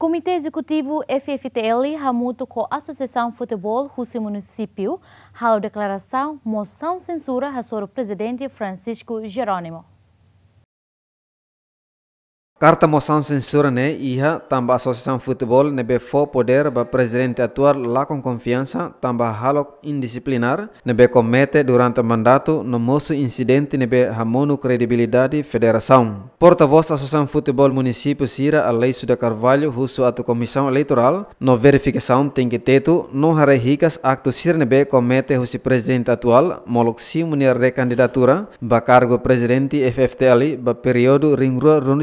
Comitê Executivo FFTL ramuto com a Associação Futebol Rússia Município, há declaração moção censura a senhor presidente Francisco Jerônimo. Carta moção censura né iha tamba associação futebol nebe fo poder ba presidente atual lá com confiança tamba halok indisciplinar nebe comete durante mandato no moço incidente nebe hamono credibilidade federação. Porta-voz associação futebol município Sira Aleixo de Carvalho russo ato comissão eleitoral no verificação tem que teto no hare ricas acto Sira nebe comete russo presidente atual molok simunia recandidatura ba cargo presidente FFTL ba período ringrua rundu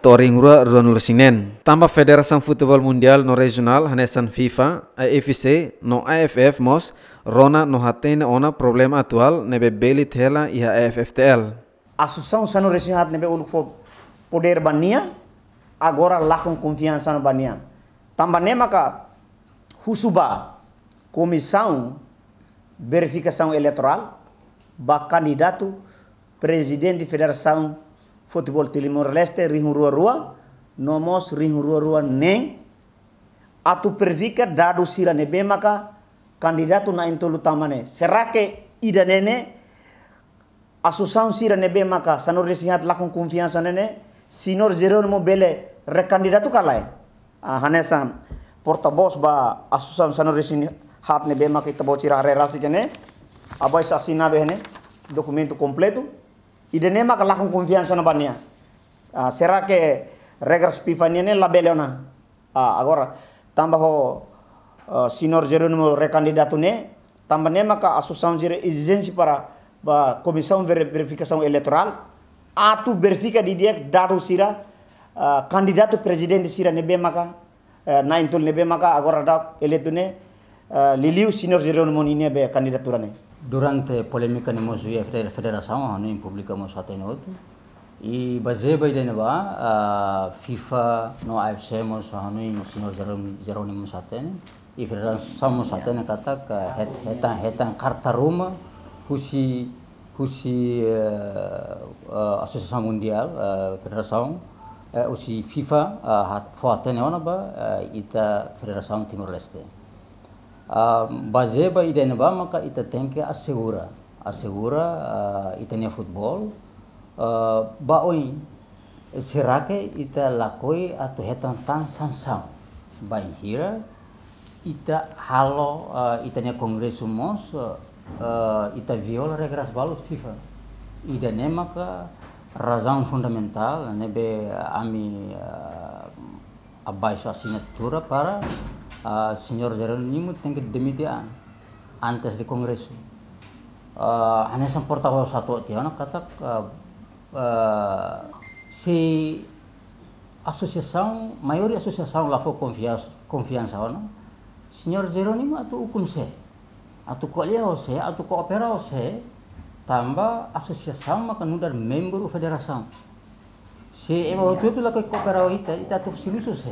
toringura ronul sinen Tambah federação futebol mundial no regional hanesan fifa afc no aff mos rona no hatene ona problem atual nebe beli thela iha afftl assunção sano regional nebe unuk fo poder bania agora lá com confiança no bania tamba nemaka husuba comissão verificação eleitoral ba presiden di Federasi. Football Timor Leste rihun rua-rua nomos rihun rua-rua neng atu pervika dadu sirane bemaka kandidatu na intolu tamane serake ida nene asusan sirane bemaka sanor resihat lakon konfiansa nene sinor mo bele rekandidatu kalai ah, hanesan portabos ba asusan sanor resihat hat ne bemaka itabo cirare rasi kene abai sasina behne dokumentu kompletu nema ka lakon confiance na bania a ah, sera ke regres pifania ne labelona ya a ah, agora tamba ho eh, sinor jeronimo recandidato ne tamba nema ka assunção jere izensi para ba komisaun de verificação eleitoral atu verifica di dia daru sira uh, presiden presidente sira nebe maka uh, naintul nebe maka agora da eletune uh, liliu sinor jeronimo ne be kandidaturane. durante a polêmica nemos via federação, ah, não publicamos até no outro. E basei é em dentro a FIFA, no AFC mos ah, o senhor Jerônimo Satene né? e federação mos que kata ka hetan hetan karta Roma husi husi eh, associação mundial federação a eh, FIFA ah, hat foatene onaba ita eh, federação Timor Leste. Bazeba ida ba maka ita tenke asegura. Asegura ah, ita ne futbol. Ah, ba oi sirake ita lakoi atau hetan tan sam ba hira ita halo ah, ita ne kongresumos ita viola regras balos FIFA. Ida ne maka razão fundamental nebe ami uh, abaixo assinatura para uh, signor Zarelloni mu que demite antes ah, de kongres uh, ane sang satu ti kata katak uh, uh, se associação maior associação lá foi confiança confiança ona signor Jeronimo atu hukum se atu ko leo se atu ko opera se tambah asosiasi makan nudar membro federação se ema hotu itu la kooperasi opera ita ita tu silusu se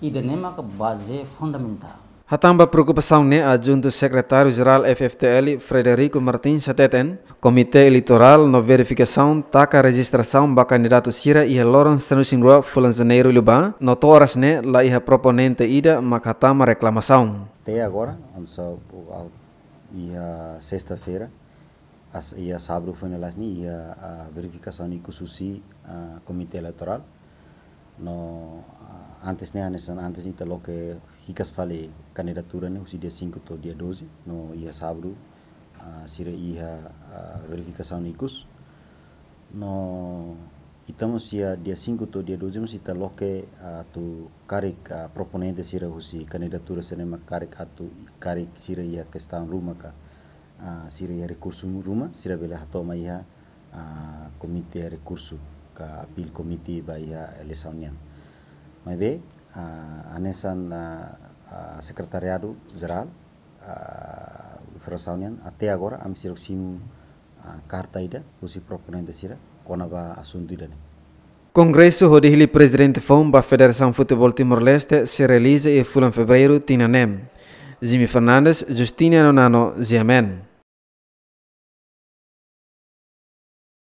e de nema que base fundamental. Hatamba preocupação ne adjunto secretário-geral FFTL Frederico Martins Sateten, Comitê Eleitoral no verificação taca registração ba candidato Sira e Lawrence Senusingua Fulanzaneiro Lubá, notoras ne la iha proponente ida mak Hatamba reclamação. Até agora, onça ia sexta-feira, as ia sábado foi nelas ni ia a verificação ni kususi a Comitê Eleitoral no antes anes antes ni lo que hikas fale candidatura ne usi dia 5 to dia 12 no ia sabru uh, sira ia uh, verificação ikus no itamos ia dia 5 to dia 12 mas ita lo que uh, tu karik uh, proponente sira usi candidatura senema karik atu karik sira ia kestan rumah ka uh, sira ia recurso rumah sira bela hatoma ia uh, komite recurso ka apil komite ba ia elesaunian mas uh, ah, anesan uh, ah, ah, secretariado geral uh, frasaunian até agora a siroximu uh, carta ida usi proponente sira konaba assunto ida Congresso Rodihili Presidente Fomba Federação Futebol Timor-Leste se realiza e fula em fevereiro Tinanem. Jimmy Fernandes, Justiniano Nano, Ziamen.